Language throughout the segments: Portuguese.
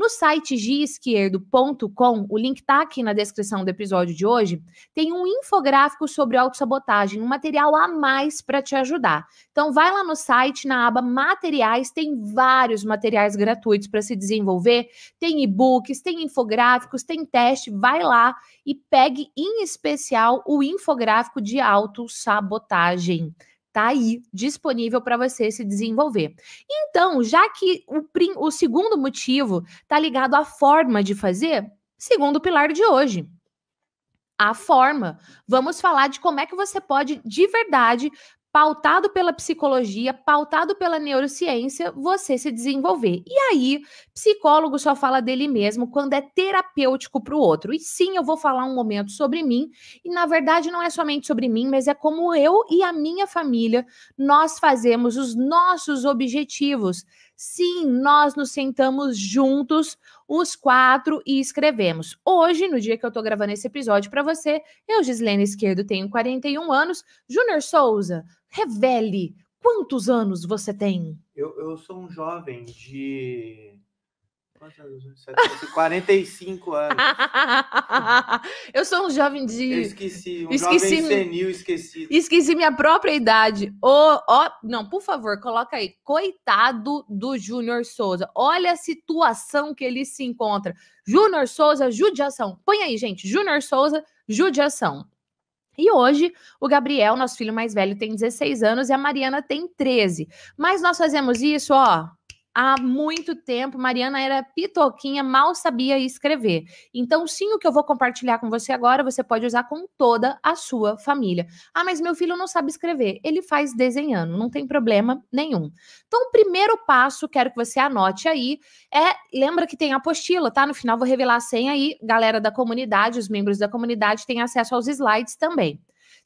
No site giesquerdo.com, o link está aqui na descrição do episódio de hoje, tem um infográfico sobre autossabotagem, um material a mais para te ajudar. Então vai lá no site, na aba materiais, tem vários materiais gratuitos para se desenvolver, tem e-books, tem infográficos, tem teste, vai lá e pegue em especial o infográfico de autossabotagem tá aí disponível para você se desenvolver. Então, já que o, o segundo motivo tá ligado à forma de fazer, segundo pilar de hoje, a forma. Vamos falar de como é que você pode de verdade pautado pela psicologia, pautado pela neurociência, você se desenvolver. E aí, psicólogo só fala dele mesmo quando é terapêutico para o outro. E sim, eu vou falar um momento sobre mim, e na verdade não é somente sobre mim, mas é como eu e a minha família nós fazemos os nossos objetivos Sim, nós nos sentamos juntos, os quatro, e escrevemos. Hoje, no dia que eu estou gravando esse episódio para você, eu, Gislene Esquerdo, tenho 41 anos. Júnior Souza, revele quantos anos você tem? Eu, eu sou um jovem de 45 anos. eu sou um jovem de. Eu esqueci, um esqueci jovem senil esquecido. Esqueci minha própria idade. Oh, oh, não, por favor, coloca aí. Coitado do Júnior Souza. Olha a situação que ele se encontra. Júnior Souza, judiação. Põe aí, gente. Júnior Souza, judiação. E hoje, o Gabriel, nosso filho mais velho, tem 16 anos e a Mariana tem 13. Mas nós fazemos isso, ó, há muito tempo. Mariana era pitoquinha, mal sabia escrever. Então, sim, o que eu vou compartilhar com você agora, você pode usar com toda a sua família. Ah, mas meu filho não sabe escrever. Ele faz desenhando, não tem problema nenhum. Então, o primeiro passo, quero que você anote aí, é, lembra que tem apostila, tá? No final vou revelar a senha aí, galera da comunidade, os membros da comunidade têm acesso aos slides também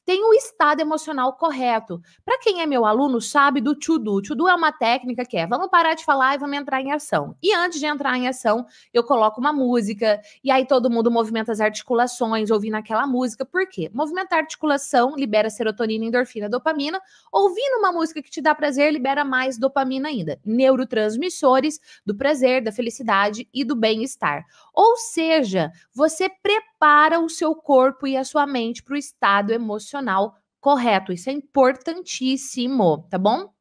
tem o estado emocional correto. Para quem é meu aluno, sabe do to-do. To-do é uma técnica que é vamos parar de falar e vamos entrar em ação. E antes de entrar em ação, eu coloco uma música e aí todo mundo movimenta as articulações, ouvindo aquela música. Por quê? Movimentar a articulação libera serotonina, endorfina, dopamina. Ouvindo uma música que te dá prazer, libera mais dopamina ainda. Neurotransmissores do prazer, da felicidade e do bem-estar. Ou seja, você prepara o seu corpo e a sua mente para o estado emocional correto. Isso é importantíssimo, tá bom?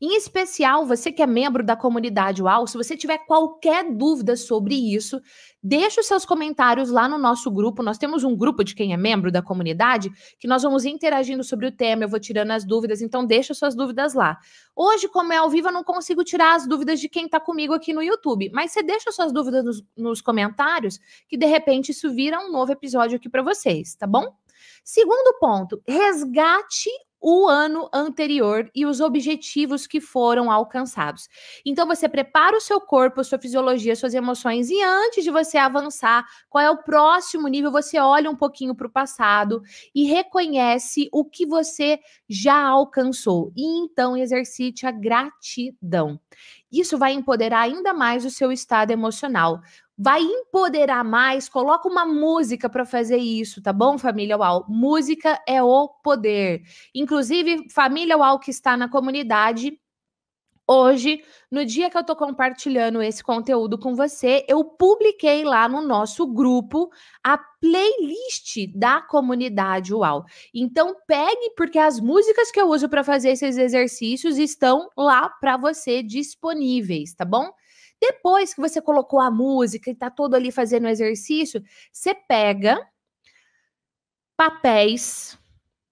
Em especial, você que é membro da comunidade UAU, se você tiver qualquer dúvida sobre isso, deixe os seus comentários lá no nosso grupo. Nós temos um grupo de quem é membro da comunidade que nós vamos interagindo sobre o tema, eu vou tirando as dúvidas, então deixa suas dúvidas lá. Hoje, como é ao vivo, eu não consigo tirar as dúvidas de quem está comigo aqui no YouTube, mas você deixa suas dúvidas nos, nos comentários, que de repente isso vira um novo episódio aqui para vocês, tá bom? Segundo ponto, resgate o ano anterior e os objetivos que foram alcançados. Então você prepara o seu corpo, sua fisiologia, suas emoções e antes de você avançar, qual é o próximo nível, você olha um pouquinho para o passado e reconhece o que você já alcançou e então exercite a gratidão. Isso vai empoderar ainda mais o seu estado emocional vai empoderar mais, coloca uma música para fazer isso, tá bom, família UAU? Música é o poder. Inclusive, família UAU que está na comunidade, Hoje, no dia que eu tô compartilhando esse conteúdo com você, eu publiquei lá no nosso grupo a playlist da comunidade UAU. Então, pegue porque as músicas que eu uso para fazer esses exercícios estão lá para você disponíveis, tá bom? Depois que você colocou a música e tá todo ali fazendo o exercício, você pega papéis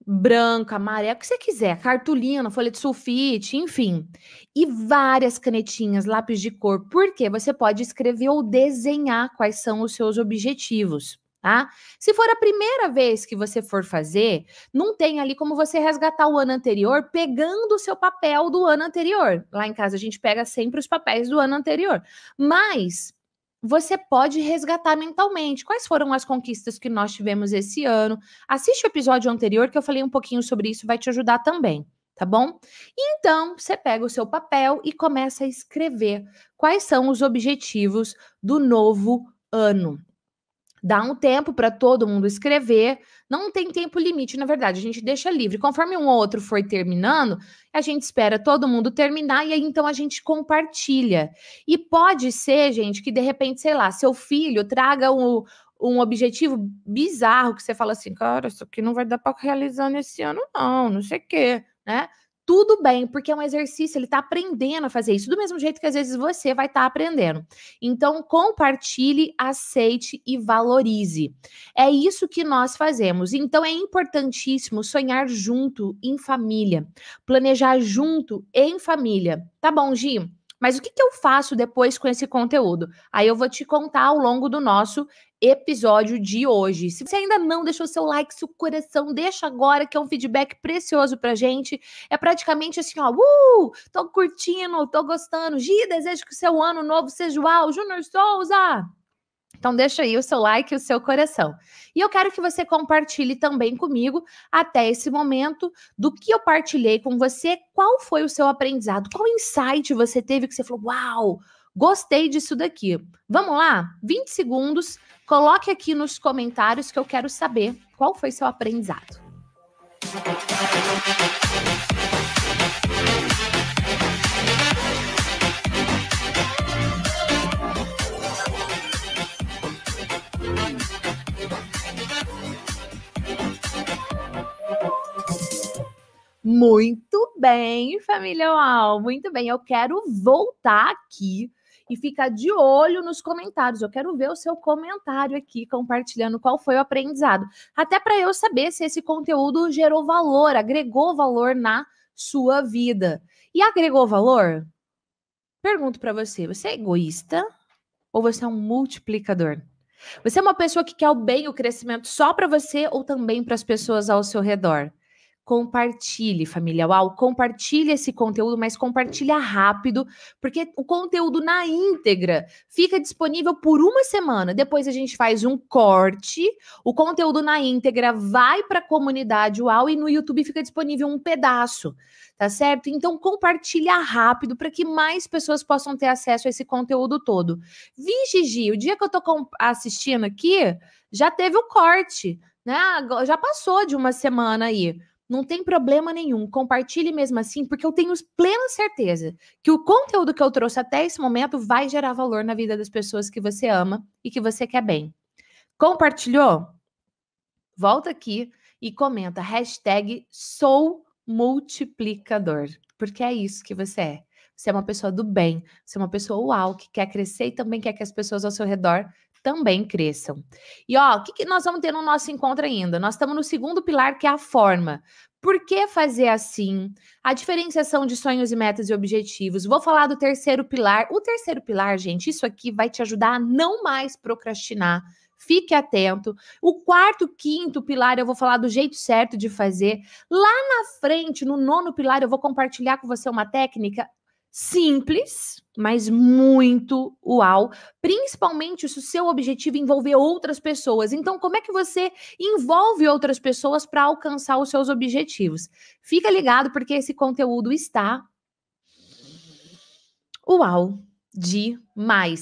branca, amarela, o que você quiser, cartolina, folha de sulfite, enfim. E várias canetinhas, lápis de cor, porque você pode escrever ou desenhar quais são os seus objetivos. Tá? Se for a primeira vez que você for fazer, não tem ali como você resgatar o ano anterior pegando o seu papel do ano anterior. Lá em casa a gente pega sempre os papéis do ano anterior. Mas você pode resgatar mentalmente. Quais foram as conquistas que nós tivemos esse ano? Assiste o episódio anterior que eu falei um pouquinho sobre isso, vai te ajudar também, tá bom? Então, você pega o seu papel e começa a escrever quais são os objetivos do novo ano. Dá um tempo para todo mundo escrever. Não tem tempo limite, na verdade, a gente deixa livre. Conforme um ou outro for terminando, a gente espera todo mundo terminar e aí então a gente compartilha. E pode ser, gente, que de repente, sei lá, seu filho traga um, um objetivo bizarro que você fala assim, cara, isso aqui não vai dar para realizar nesse ano, não, não sei o quê, né? tudo bem, porque é um exercício, ele está aprendendo a fazer isso, do mesmo jeito que às vezes você vai estar tá aprendendo. Então, compartilhe, aceite e valorize. É isso que nós fazemos. Então, é importantíssimo sonhar junto em família, planejar junto em família. Tá bom, Gi? Mas o que, que eu faço depois com esse conteúdo? Aí eu vou te contar ao longo do nosso episódio de hoje. Se você ainda não deixou seu like, seu coração, deixa agora, que é um feedback precioso pra gente. É praticamente assim, ó, uh, tô curtindo, tô gostando. Gi, desejo que o seu ano novo seja uau, Junior Souza! Então deixa aí o seu like e o seu coração. E eu quero que você compartilhe também comigo até esse momento do que eu partilhei com você, qual foi o seu aprendizado, qual insight você teve que você falou, uau! Gostei disso daqui. Vamos lá? 20 segundos. Coloque aqui nos comentários que eu quero saber qual foi seu aprendizado. Muito bem, família UAU, muito bem. Eu quero voltar aqui e fica de olho nos comentários. Eu quero ver o seu comentário aqui compartilhando qual foi o aprendizado, até para eu saber se esse conteúdo gerou valor, agregou valor na sua vida. E agregou valor? Pergunto para você, você é egoísta ou você é um multiplicador? Você é uma pessoa que quer o bem, o crescimento só para você ou também para as pessoas ao seu redor? compartilhe, família UAU, compartilhe esse conteúdo, mas compartilha rápido, porque o conteúdo na íntegra fica disponível por uma semana. Depois a gente faz um corte, o conteúdo na íntegra vai para a comunidade UAU e no YouTube fica disponível um pedaço, tá certo? Então compartilha rápido para que mais pessoas possam ter acesso a esse conteúdo todo. Vi, Gigi, o dia que eu tô assistindo aqui, já teve o corte, né? Já passou de uma semana aí não tem problema nenhum. Compartilhe mesmo assim, porque eu tenho plena certeza que o conteúdo que eu trouxe até esse momento vai gerar valor na vida das pessoas que você ama e que você quer bem. Compartilhou? Volta aqui e comenta hashtag sou multiplicador, porque é isso que você é. Você é uma pessoa do bem, você é uma pessoa uau, que quer crescer e também quer que as pessoas ao seu redor também cresçam. E ó, o que, que nós vamos ter no nosso encontro ainda? Nós estamos no segundo pilar, que é a forma. Por que fazer assim? A diferenciação de sonhos e metas e objetivos. Vou falar do terceiro pilar. O terceiro pilar, gente, isso aqui vai te ajudar a não mais procrastinar. Fique atento. O quarto, quinto pilar, eu vou falar do jeito certo de fazer. Lá na frente, no nono pilar, eu vou compartilhar com você uma técnica simples, mas muito uau, principalmente se o seu objetivo envolver outras pessoas. Então, como é que você envolve outras pessoas para alcançar os seus objetivos? Fica ligado porque esse conteúdo está uau demais.